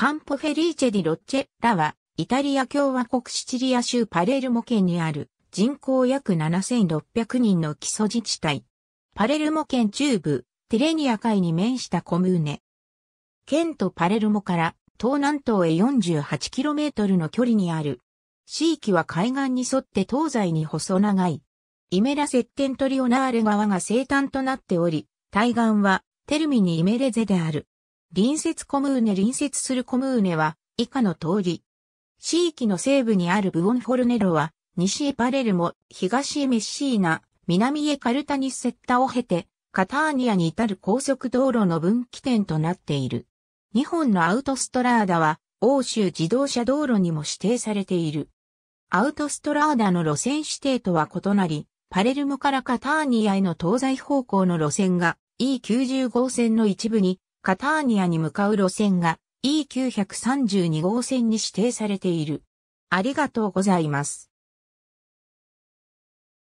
カンポフェリーチェディ・ロッチェラは、イタリア共和国シチリア州パレルモ県にある人口約7600人の基礎自治体。パレルモ県中部、テレニア海に面したコムーネ。県とパレルモから東南東へ 48km の距離にある。地域は海岸に沿って東西に細長い。イメラセッテントリオナーレ川が生誕となっており、対岸はテルミニイメレゼである。隣接コムーネ隣接するコムーネは以下の通り。地域の西部にあるブオンフォルネロは、西へパレルモ、東へメッシーナ、南へカルタニスセッタを経て、カターニアに至る高速道路の分岐点となっている。日本のアウトストラーダは、欧州自動車道路にも指定されている。アウトストラーダの路線指定とは異なり、パレルモからカターニアへの東西方向の路線が e 9 5号線の一部にカターニアに向かう路線が E932 号線に指定されている。ありがとうございます。